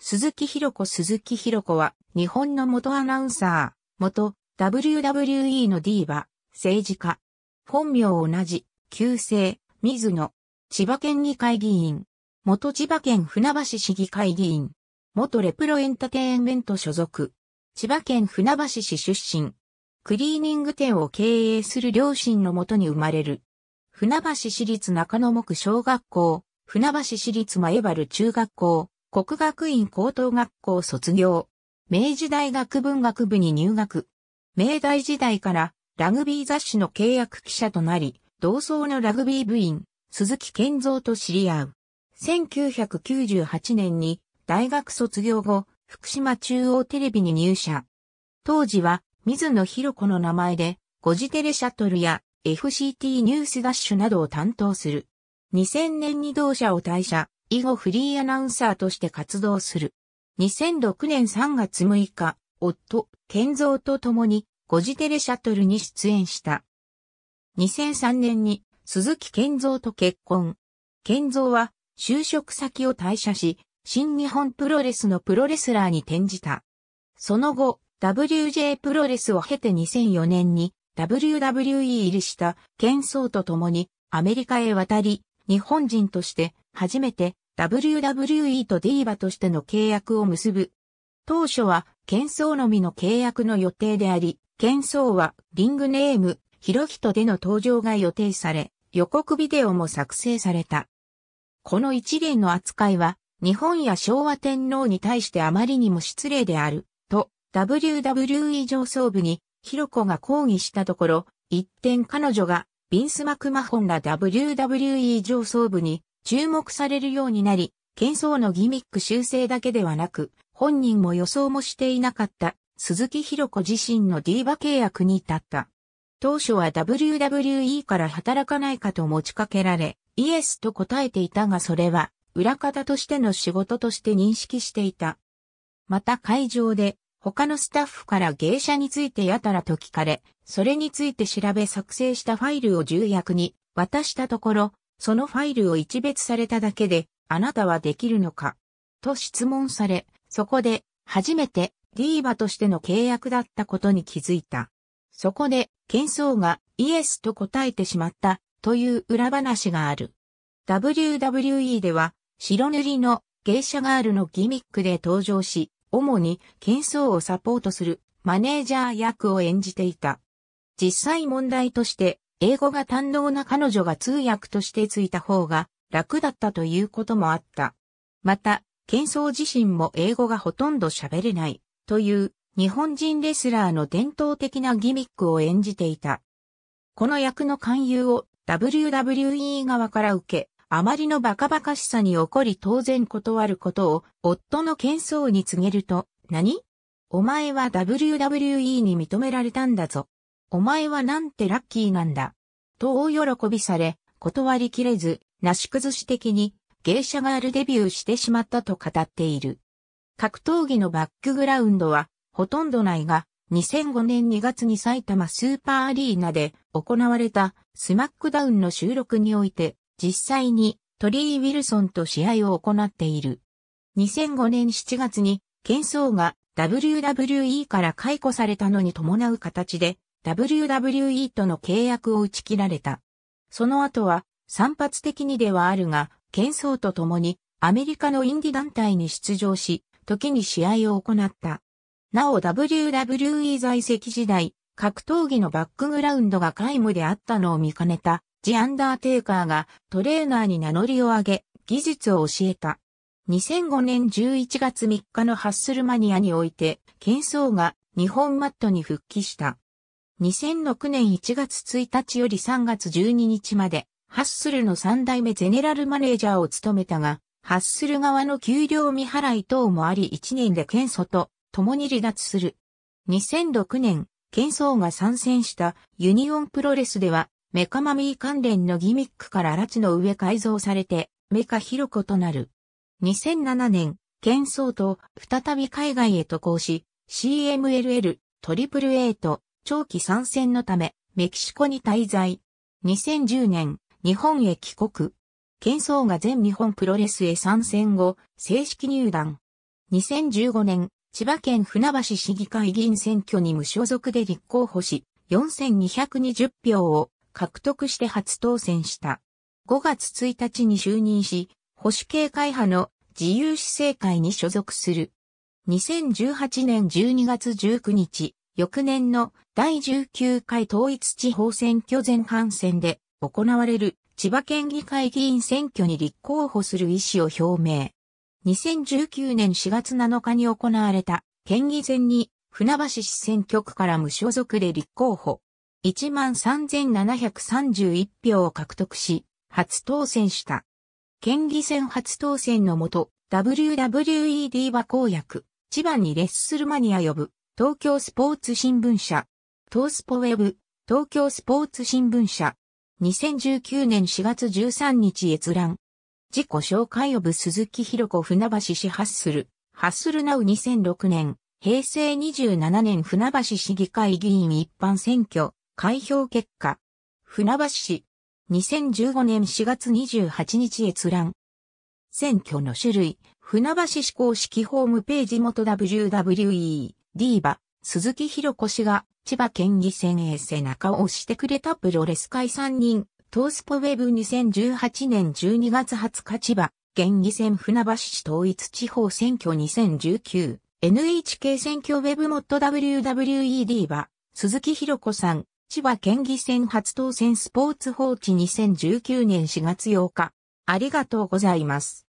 鈴木ろ子鈴木ろ子は、日本の元アナウンサー、元 WWE のディーバ、政治家。本名同じ、旧姓、水野。千葉県議会議員。元千葉県船橋市議会議員。元レプロエンタテインメント所属。千葉県船橋市出身。クリーニング店を経営する両親のもとに生まれる。船橋市立中野木小学校、船橋市立前原中学校、国学院高等学校卒業。明治大学文学部に入学。明大時代からラグビー雑誌の契約記者となり、同窓のラグビー部員、鈴木健三と知り合う。1998年に大学卒業後、福島中央テレビに入社。当時は水野博子の名前で、ゴジテレシャトルや FCT ニュースダッシュなどを担当する。2000年に同社を退社。以後フリーアナウンサーとして活動する。2006年3月6日、夫、健三と共に、ゴジテレシャトルに出演した。2003年に、鈴木健三と結婚。健三は、就職先を退社し、新日本プロレスのプロレスラーに転じた。その後、WJ プロレスを経て2004年に WWE 入りした、健造と共にアメリカへ渡り、日本人として初めて WWE とディーバとしての契約を結ぶ。当初は、ケンソーのみの契約の予定であり、ケンソーはリングネーム、ヒロヒトでの登場が予定され、予告ビデオも作成された。この一連の扱いは、日本や昭和天皇に対してあまりにも失礼である、と、WWE 上層部に、ヒロコが抗議したところ、一転彼女が、ビンス・マクマホンら WWE 上層部に、注目されるようになり、喧騒のギミック修正だけではなく、本人も予想もしていなかった鈴木博子自身のディーバ契約に至った。当初は WWE から働かないかと持ちかけられ、イエスと答えていたがそれは、裏方としての仕事として認識していた。また会場で、他のスタッフから芸者についてやたらと聞かれ、それについて調べ作成したファイルを重役に渡したところ、そのファイルを一別されただけで、あなたはできるのかと質問され、そこで、初めて、ディーバとしての契約だったことに気づいた。そこで、喧騒がイエスと答えてしまったという裏話がある。WWE では白塗りの芸者ガールのギミックで登場し、主に喧騒をサポートするマネージャー役を演じていた。実際問題として英語が堪能な彼女が通訳としてついた方が楽だったということもあった。また、ケンソー自身も英語がほとんど喋れないという日本人レスラーの伝統的なギミックを演じていた。この役の勧誘を WWE 側から受け、あまりのバカバカしさに怒り当然断ることを夫のケンソーに告げると、何お前は WWE に認められたんだぞ。お前はなんてラッキーなんだ。と大喜びされ、断りきれず、なし崩し的に、芸者ガールデビューしてしまったと語っている。格闘技のバックグラウンドは、ほとんどないが、2005年2月に埼玉スーパーアリーナで行われたスマックダウンの収録において、実際にトリー・ウィルソンと試合を行っている。2005年7月に、ケンソーが WWE から解雇されたのに伴う形で、WWE との契約を打ち切られた。その後は、散発的にではあるが、喧騒とともに、アメリカのインディ団体に出場し、時に試合を行った。なお WWE 在籍時代、格闘技のバックグラウンドが皆無であったのを見かねた、ジ・アンダーテイカーがトレーナーに名乗りを上げ、技術を教えた。2005年11月3日のハッスルマニアにおいて、喧騒が日本マットに復帰した。2006年1月1日より3月12日まで、ハッスルの3代目ゼネラルマネージャーを務めたが、ハッスル側の給料未払い等もあり1年で検査と共に離脱する。2006年、検査が参戦したユニオンプロレスでは、メカマミー関連のギミックから拉致の上改造されて、メカヒロコとなる。2007年、ケンソーと再び海外へ渡航し、CMLL、トリプル A と長期参戦のため、メキシコに滞在。2010年、日本へ帰国。県総が全日本プロレスへ参戦後、正式入団。2015年、千葉県船橋市議会議員選挙に無所属で立候補し、4220票を獲得して初当選した。5月1日に就任し、保守系会派の自由市政会に所属する。2018年12月19日、翌年の第19回統一地方選挙前半戦で行われる千葉県議会議員選挙に立候補する意思を表明。2019年4月7日に行われた県議選に船橋市選挙区から無所属で立候補。13,731票を獲得し、初当選した。県議選初当選のもと、WWED は公約、千葉に列するマニア呼ぶ。東京スポーツ新聞社、東スポウェブ、東京スポーツ新聞社、2019年4月13日閲覧。自己紹介オブ鈴木博子船橋市ハッスル、ハッスルナウ2006年、平成27年船橋市議会議員一般選挙、開票結果。船橋市、2015年4月28日閲覧。選挙の種類、船橋市公式ホームページ元 WWE。ディーバ、鈴木博子氏が千葉県議選へ背中を押してくれたプロレス界3人、トースポウェブ2018年12月20日千葉、県議選船橋市統一地方選挙2019、NHK 選挙ウェブモット WWED バ、鈴木博子さん、千葉県議選初当選スポーツ放置2019年4月8日、ありがとうございます。